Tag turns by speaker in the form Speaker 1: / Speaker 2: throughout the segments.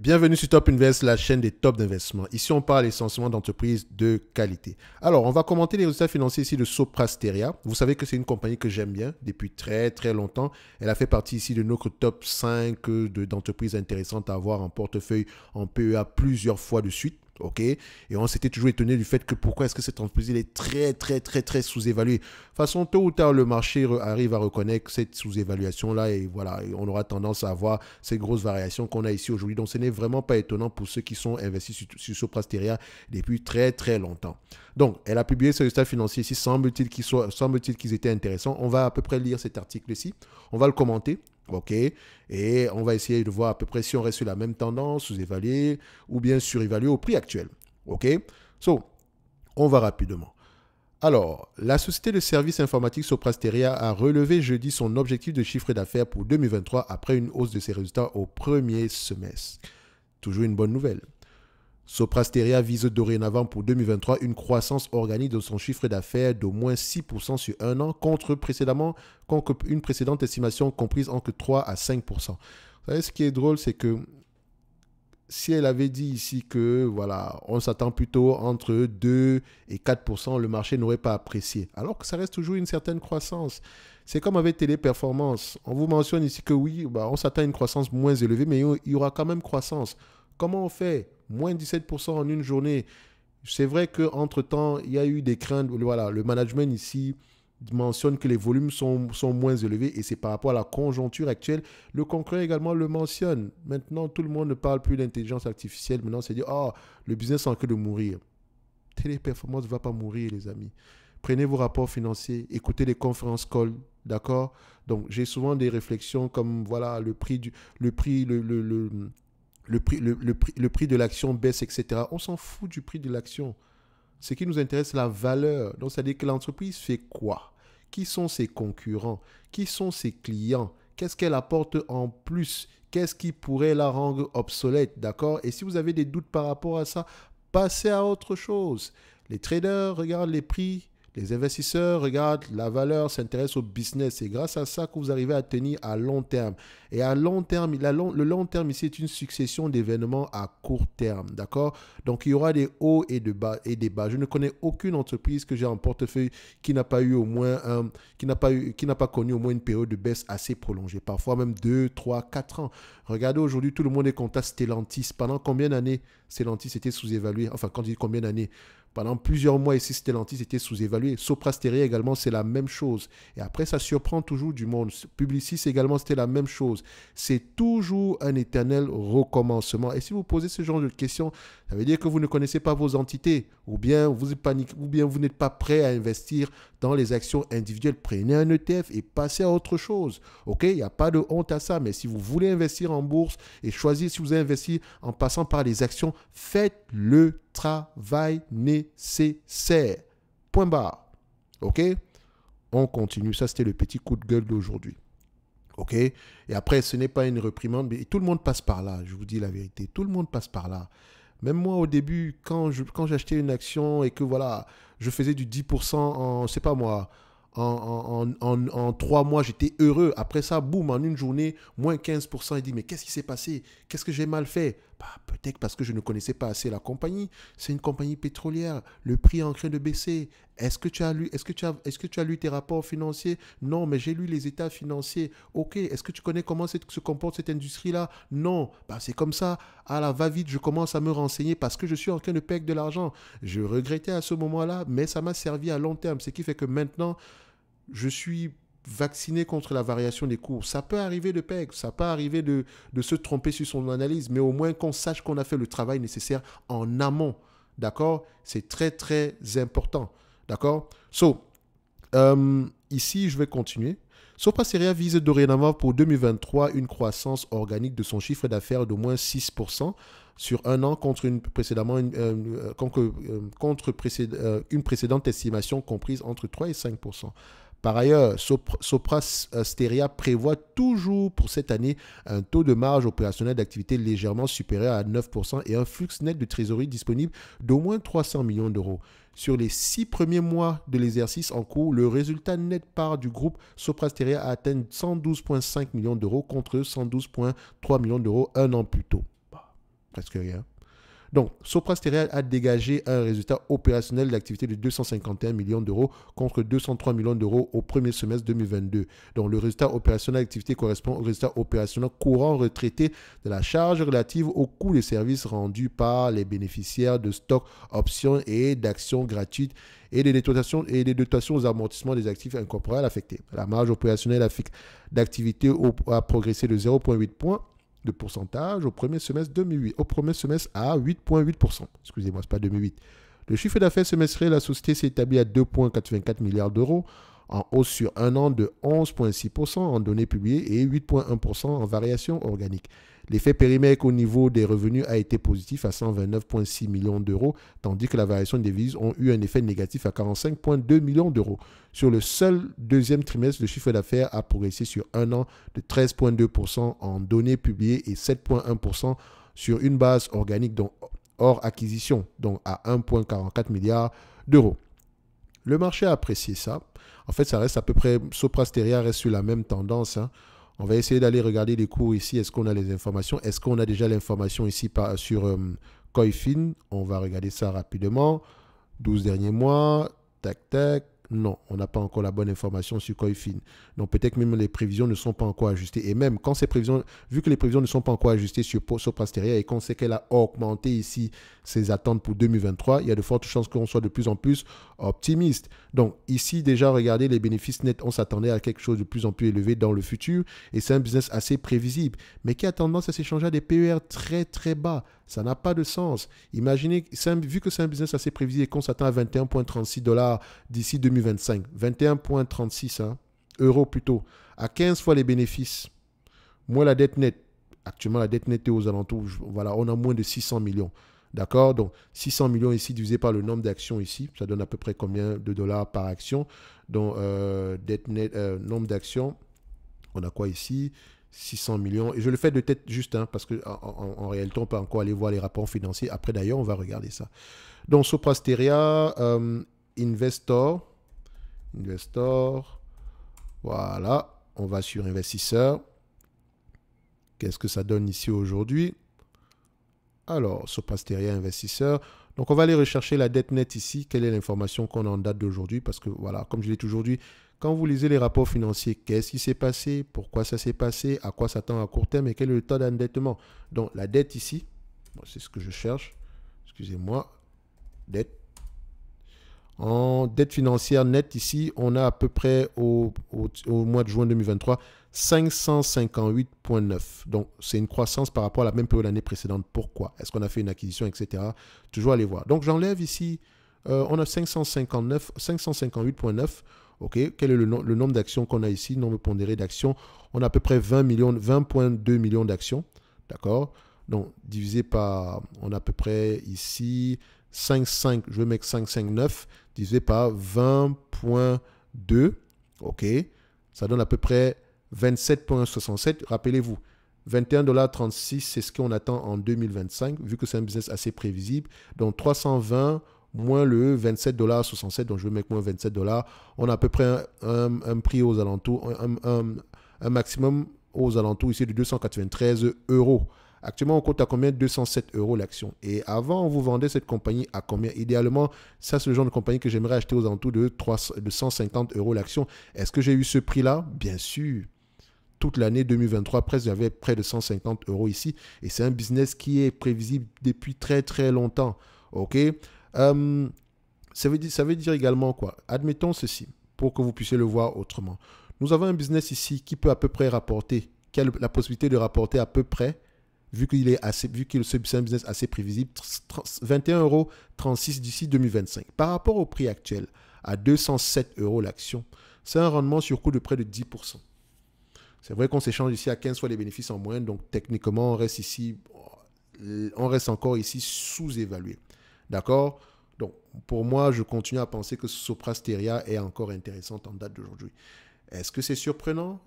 Speaker 1: Bienvenue sur Top Invest, la chaîne des top d'investissement. Ici, on parle essentiellement d'entreprises de qualité. Alors, on va commenter les résultats financiers ici de Soprasteria. Vous savez que c'est une compagnie que j'aime bien depuis très très longtemps. Elle a fait partie ici de notre top 5 euh, d'entreprises intéressantes à avoir en portefeuille en PEA plusieurs fois de suite ok Et on s'était toujours étonné du fait que pourquoi est-ce que cette entreprise il est très, très, très, très sous-évaluée. De toute façon, tôt ou tard, le marché arrive à reconnaître cette sous-évaluation-là et voilà, on aura tendance à avoir ces grosses variations qu'on a ici aujourd'hui. Donc, ce n'est vraiment pas étonnant pour ceux qui sont investis sur, sur Soprasteria depuis très, très longtemps. Donc, elle a publié ses résultats financiers ici. Semble-t-il qu'ils semble qu'ils étaient intéressants. On va à peu près lire cet article ici On va le commenter. OK Et on va essayer de voir à peu près si on reste sur la même tendance, sous-évaluer ou bien surévaluer au prix actuel. OK So, on va rapidement. Alors, la société de services informatiques Soprasteria a relevé jeudi son objectif de chiffre d'affaires pour 2023 après une hausse de ses résultats au premier semestre. Toujours une bonne nouvelle. Soprasteria vise dorénavant pour 2023 une croissance organique de son chiffre d'affaires d'au moins 6% sur un an contre précédemment une précédente estimation comprise entre 3 à 5%. Vous savez, ce qui est drôle, c'est que si elle avait dit ici que voilà, on s'attend plutôt entre 2 et 4%, le marché n'aurait pas apprécié. Alors que ça reste toujours une certaine croissance. C'est comme avec Téléperformance. On vous mentionne ici que oui, bah, on s'attend à une croissance moins élevée, mais il y aura quand même croissance. Comment on fait Moins 17% en une journée. C'est vrai qu'entre-temps, il y a eu des craintes. Voilà, le management ici mentionne que les volumes sont, moins élevés et c'est par rapport à la conjoncture actuelle. Le concret également le mentionne. Maintenant, tout le monde ne parle plus d'intelligence artificielle. Maintenant, c'est dire, oh, ah, le business en train de mourir. Téléperformance ne va pas mourir, les amis. Prenez vos rapports financiers, écoutez les conférences call, d'accord Donc, j'ai souvent des réflexions comme, voilà, le prix, du, le, prix le, le le prix, le, de l'action baisse, etc. On s'en fout du prix de l'action. Ce qui nous intéresse, c'est la valeur. Donc, c'est-à-dire que l'entreprise fait quoi Qui sont ses concurrents Qui sont ses clients Qu'est-ce qu'elle apporte en plus Qu'est-ce qui pourrait la rendre obsolète D'accord Et si vous avez des doutes par rapport à ça, passez à autre chose. Les traders regardent les prix les investisseurs regardent la valeur, s'intéressent au business. C'est grâce à ça que vous arrivez à tenir à long terme. Et à long terme, le long terme ici est une succession d'événements à court terme. D'accord Donc il y aura des hauts et, bas, et des bas. Je ne connais aucune entreprise que j'ai en portefeuille qui n'a pas eu au moins qui n'a pas pas connu au moins une période de baisse assez prolongée. Parfois même 2, 3, 4 ans. Regardez aujourd'hui, tout le monde est content Stellantis. Pendant combien d'années Stellantis était sous-évalué Enfin, quand je dis combien d'années pendant plusieurs mois ici, Stellantis était sous-évalué. Soprasteria également, c'est la même chose. Et après, ça surprend toujours du monde. Publicis également, c'était la même chose. C'est toujours un éternel recommencement. Et si vous posez ce genre de questions, ça veut dire que vous ne connaissez pas vos entités ou bien vous paniquez, ou bien vous n'êtes pas prêt à investir dans les actions individuelles. Prenez un ETF et passez à autre chose. OK, il n'y a pas de honte à ça, mais si vous voulez investir en bourse et choisir si vous investissez en passant par les actions, faites le travail nécessaire. Point barre. OK On continue. Ça, c'était le petit coup de gueule d'aujourd'hui. OK Et après, ce n'est pas une réprimande, mais tout le monde passe par là, je vous dis la vérité. Tout le monde passe par là. Même moi, au début, quand je quand j'achetais une action et que voilà, je faisais du 10% en, je sais pas moi, en, en, en, trois mois, j'étais heureux. Après ça, boum, en une journée, moins 15%. Il dit, mais qu'est-ce qui s'est passé Qu'est-ce que j'ai mal fait bah, parce que je ne connaissais pas assez la compagnie. C'est une compagnie pétrolière. Le prix est en train de baisser. Est-ce que tu as lu, est-ce que tu as, est-ce que tu as lu tes rapports financiers Non, mais j'ai lu les états financiers. Ok. Est-ce que tu connais comment se comporte cette industrie-là Non. Bah, c'est comme ça. À la va-vite, je commence à me renseigner parce que je suis en train de perdre de l'argent. Je regrettais à ce moment-là, mais ça m'a servi à long terme. Ce qui fait que maintenant, je suis vacciner contre la variation des cours. Ça peut arriver de peg, ça peut arriver de, de se tromper sur son analyse, mais au moins qu'on sache qu'on a fait le travail nécessaire en amont. D'accord C'est très, très important. D'accord So, euh, ici, je vais continuer. Seria vise dorénavant pour 2023 une croissance organique de son chiffre d'affaires d'au moins 6% sur un an contre une, précédemment euh, euh, contre, une précédente estimation comprise entre 3 et 5%. Par ailleurs, Sopra euh, Steria prévoit toujours pour cette année un taux de marge opérationnelle d'activité légèrement supérieur à 9% et un flux net de trésorerie disponible d'au moins 300 millions d'euros. Sur les six premiers mois de l'exercice en cours, le résultat net part du groupe Soprasteria a atteint 112,5 millions d'euros contre 112,3 millions d'euros un an plus tôt. Bah, presque rien. Donc, Sopra Steria a dégagé un résultat opérationnel d'activité de 251 millions d'euros contre 203 millions d'euros au premier semestre 2022. Donc, le résultat opérationnel d'activité correspond au résultat opérationnel courant retraité de la charge relative au coût des services rendus par les bénéficiaires de stocks, options et d'actions gratuites et des dotations, et des dotations aux amortissements des actifs incorporels affectés. La marge opérationnelle d'activité a progressé de 0,8 points de pourcentage au premier semestre 2008, au premier semestre à 8,8%. Excusez-moi, c'est pas 2008. Le chiffre d'affaires semestriel la société s'est établie à 2,84 milliards d'euros, en hausse sur un an de 11,6% en données publiées et 8,1% en variation organique. L'effet périmètre au niveau des revenus a été positif à 129,6 millions d'euros, tandis que la variation des devises ont eu un effet négatif à 45,2 millions d'euros. Sur le seul deuxième trimestre, le chiffre d'affaires a progressé sur un an de 13,2% en données publiées et 7,1% sur une base organique donc hors acquisition, donc à 1,44 milliard d'euros. Le marché a apprécié ça. En fait, ça reste à peu près, Soprasteria reste sur la même tendance. Hein. On va essayer d'aller regarder les cours ici. Est-ce qu'on a les informations Est-ce qu'on a déjà l'information ici sur Coifin euh, On va regarder ça rapidement. 12 derniers mois. Tac, tac. Non, on n'a pas encore la bonne information sur Coifin. Donc peut-être même les prévisions ne sont pas encore ajustées. Et même quand ces prévisions, vu que les prévisions ne sont pas encore ajustées sur Soprasteria et qu'on sait qu'elle a augmenté ici ses attentes pour 2023, il y a de fortes chances qu'on soit de plus en plus optimiste. Donc ici déjà, regardez les bénéfices nets, on s'attendait à quelque chose de plus en plus élevé dans le futur et c'est un business assez prévisible, mais qui a tendance à s'échanger à des PER très très bas. Ça n'a pas de sens. Imaginez, vu que c'est un business assez prévisible et qu'on s'attend à 21,36 dollars d'ici 2025, 21,36 hein, euros plutôt, à 15 fois les bénéfices, moins la dette nette. Actuellement, la dette nette est aux alentours, voilà, on a moins de 600 millions. D'accord Donc, 600 millions ici divisé par le nombre d'actions ici, ça donne à peu près combien de dollars par action Donc, euh, dette euh, nombre d'actions, on a quoi ici 600 millions. Et je le fais de tête juste, hein, parce que en, en, en, réalité, on peut encore aller voir les rapports financiers. Après, d'ailleurs, on va regarder ça. Donc, Soprasteria, euh, Investor, Investor, voilà, on va sur Investisseur. Qu'est-ce que ça donne ici aujourd'hui Alors, Soprasteria, Investisseur. Donc, on va aller rechercher la dette nette ici. Quelle est l'information qu'on a en date d'aujourd'hui Parce que, voilà, comme je l'ai toujours dit, quand vous lisez les rapports financiers, qu'est-ce qui s'est passé Pourquoi ça s'est passé À quoi s'attend à court terme Et quel est le taux d'endettement Donc la dette ici, c'est ce que je cherche. Excusez-moi. Dette. En dette financière nette ici, on a à peu près au, au, mois de juin 2023 558,9. Donc c'est une croissance par rapport à la même période l'année précédente. Pourquoi Est-ce qu'on a fait une acquisition, etc. Toujours aller voir. Donc j'enlève ici, euh, on a 559, 558,9. Quel est le, nombre d'actions qu'on a ici, nombre pondéré d'actions On a à peu près 20 millions, 20,2 millions d'actions. D'accord Donc, divisé par, on a à peu près ici 5,5, je vais mettre 5,59, divisé par 20,2. OK Ça donne à peu près 27,67. Rappelez-vous, 21,36$, c'est ce qu'on attend en 2025, vu que c'est un business assez prévisible. Donc, 320 moins le 27 27,67$ donc je vais mettre moins 27$. On a à peu près un, prix aux alentours, un, maximum aux alentours ici de 293 euros. Actuellement, on compte à combien 207 euros l'action. Et avant, on vous vendait cette compagnie à combien Idéalement, ça, c'est le genre de compagnie que j'aimerais acheter aux alentours de, 300, de 150 euros l'action. Est-ce que j'ai eu ce prix-là Bien sûr toute l'année 2023, presque, j'avais près de 150 euros ici. Et c'est un business qui est prévisible depuis très, très longtemps. OK euh, ça, veut dire, ça veut dire également quoi Admettons ceci, pour que vous puissiez le voir autrement. Nous avons un business ici qui peut à peu près rapporter, qui a la possibilité de rapporter à peu près, vu qu'il est assez, vu que c'est un business assez prévisible, 21,36 euros d'ici 2025. Par rapport au prix actuel, à 207 euros l'action, c'est un rendement sur coût de près de 10%. C'est vrai qu'on s'échange ici à 15 fois les bénéfices en moyenne, donc techniquement, on reste ici, on reste encore ici sous-évalué. D'accord Donc, pour moi, je continue à penser que Soprasteria est encore intéressante en date d'aujourd'hui. Est-ce que c'est surprenant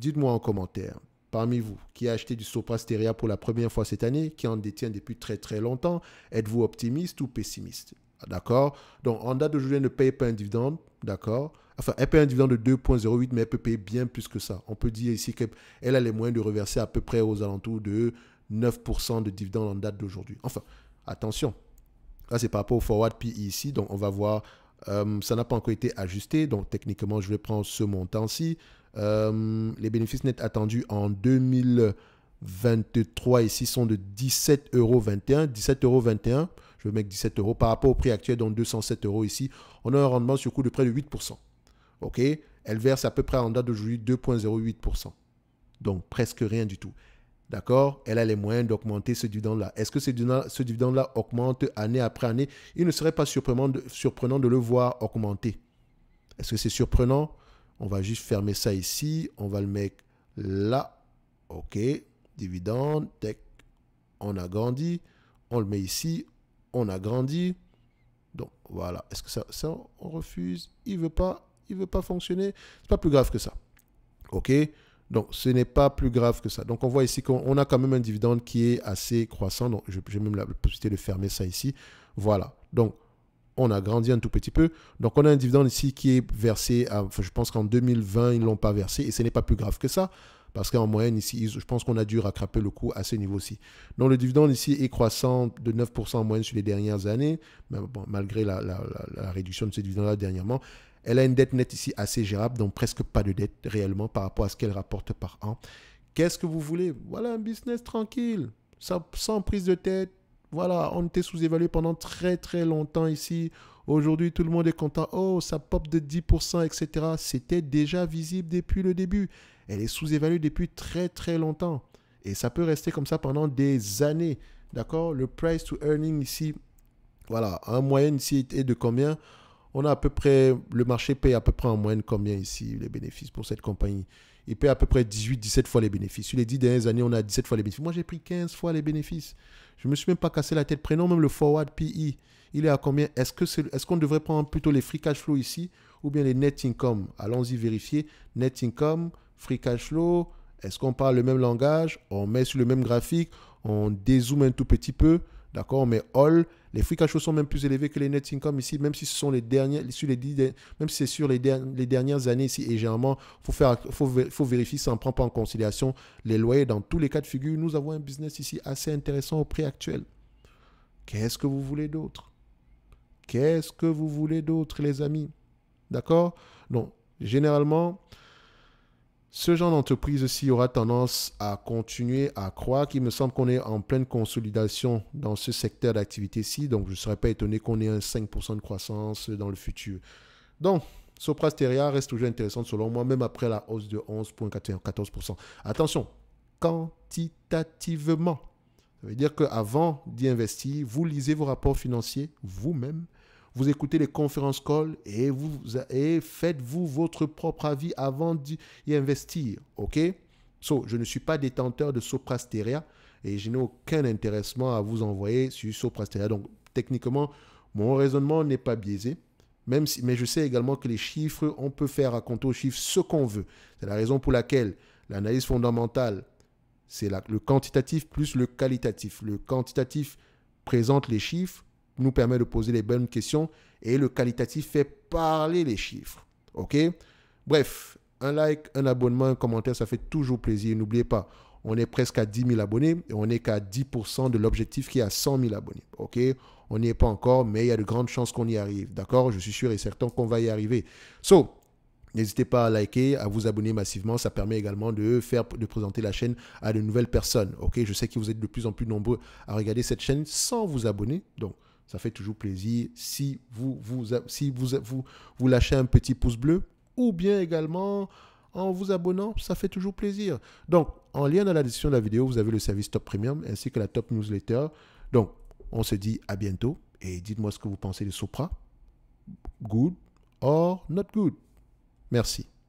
Speaker 1: Dites-moi en commentaire, parmi vous, qui a acheté du Soprasteria pour la première fois cette année, qui en détient depuis très très longtemps, êtes-vous optimiste ou pessimiste D'accord Donc, en date d'aujourd'hui, elle ne paye pas un dividende, d'accord Enfin, elle paye un dividende de 2,08, mais elle peut payer bien plus que ça. On peut dire ici qu'elle a les moyens de reverser à peu près aux alentours de 9% de dividende en date d'aujourd'hui. Enfin, attention, Là, c'est par rapport au forward puis ici. E donc, on va voir, euh, ça n'a pas encore été ajusté. Donc, techniquement, je vais prendre ce montant-ci. Euh, les bénéfices nets attendus en 2023 ici sont de 17,21 euros. 17,21 euros. Je vais mettre 17 euros par rapport au prix actuel, donc 207 euros ici. On a un rendement sur coût de près de 8%. OK Elle verse à peu près en date d'aujourd'hui 2,08%. Donc presque rien du tout. D'accord Elle a les moyens d'augmenter ce dividende-là. Est-ce que ce dividende-là augmente année après année Il ne serait pas surprenant de, le voir augmenter. Est-ce que c'est surprenant On va juste fermer ça ici. On va le mettre là. OK. Dividende. Tech. On grandi. On le met ici. On a grandi. Donc voilà. Est-ce que ça, on refuse Il ne veut, pas, il veut pas fonctionner. Ce n'est pas plus grave que ça. OK donc, ce n'est pas plus grave que ça. Donc, on voit ici qu'on a quand même un dividende qui est assez croissant. Donc, j'ai même la possibilité de fermer ça ici. Voilà. Donc, on a grandi un tout petit peu. Donc, on a un dividende ici qui est versé, enfin, je pense qu'en 2020, ils ne l'ont pas versé et ce n'est pas plus grave que ça. Parce qu'en moyenne, ici, je pense qu'on a dû rattraper le coût à ce niveau-ci. Donc, le dividende ici est croissant de 9% en moyenne sur les dernières années, malgré la réduction de ce dividende-là dernièrement. Elle a une dette nette ici assez gérable, donc presque pas de dette réellement par rapport à ce qu'elle rapporte par an. Qu'est-ce que vous voulez Voilà un business tranquille, sans prise de tête. Voilà, on était sous-évalué pendant très très longtemps ici. Aujourd'hui, tout le monde est content. Oh, ça pop de 10%, etc. C'était déjà visible depuis le début. Elle est sous-évaluée depuis très très longtemps. Et ça peut rester comme ça pendant des années. D'accord Le price to earning ici, voilà, en moyenne ici de combien on a à peu près, le marché paye à peu près en moyenne combien ici les bénéfices pour cette compagnie Il paye à peu près 18-17 fois les bénéfices. Sur les 10 dernières années, on a 17 fois les bénéfices. Moi, j'ai pris 15 fois les bénéfices. Je ne me suis même pas cassé la tête. Prenons même le forward PI. E. Il est à combien Est-ce qu'on est, qu'on devrait prendre plutôt les free cash flow ici ou bien les net income Allons-y vérifier. Net income, free cash flow. Est-ce qu'on parle le même langage On met sur le même graphique. On dézoome un tout petit peu. D'accord On met all les fruits cachés sont même plus élevés que les net income ici, même si ce sont les dernières, même si c'est sur les, dernières, années ici. Et généralement, faut faire, faut, faut vérifier ça ne prend pas en considération les loyers. Dans tous les cas de figure, nous avons un business ici assez intéressant au prix actuel. Qu'est-ce que vous voulez d'autre Qu'est-ce que vous voulez d'autre, les amis D'accord Donc, généralement, ce genre d'entreprise aussi aura tendance à continuer à croire qu'il me semble qu'on est en pleine consolidation dans ce secteur d'activité-ci, donc je ne serais pas étonné qu'on ait un 5% de croissance dans le futur. Donc, Soprasteria reste toujours intéressante selon moi, même après la hausse de 11,14%. Attention, quantitativement. Ça veut dire qu'avant d'y investir, vous lisez vos rapports financiers vous-même vous écoutez les conférences call et, vous, et faites-vous votre propre avis avant d'y investir. OK? So, je ne suis pas détenteur de Soprasteria et je n'ai aucun intéressement à vous envoyer sur Soprasteria. Donc, techniquement, mon raisonnement n'est pas biaisé. Même si, mais je sais également que les chiffres, on peut faire raconter aux chiffres ce qu'on veut. C'est la raison pour laquelle l'analyse fondamentale, c'est le quantitatif plus le qualitatif. Le quantitatif présente les chiffres, nous permet de poser les bonnes questions et le qualitatif fait parler les chiffres. OK Bref, un like, un abonnement, un commentaire, ça fait toujours plaisir. N'oubliez pas, on est presque à 10 000 abonnés et on n'est qu'à 10% de l'objectif qui est à 100 000 abonnés. OK On n'y est pas encore, mais il y a de grandes chances qu'on y arrive. D'accord Je suis sûr et certain qu'on va y arriver. So, N'hésitez pas à liker, à vous abonner massivement. Ça permet également de faire, de présenter la chaîne à de nouvelles personnes. Ok, je sais que vous êtes de plus en plus nombreux à regarder cette chaîne sans vous abonner. Donc, ça fait toujours plaisir si vous vous, si vous, vous, vous lâchez un petit pouce bleu ou bien également en vous abonnant, ça fait toujours plaisir. Donc, en lien dans la description de la vidéo, vous avez le service Top Premium ainsi que la Top Newsletter. Donc, on se dit à bientôt et dites-moi ce que vous pensez de Sopra. Good or not good. Merci.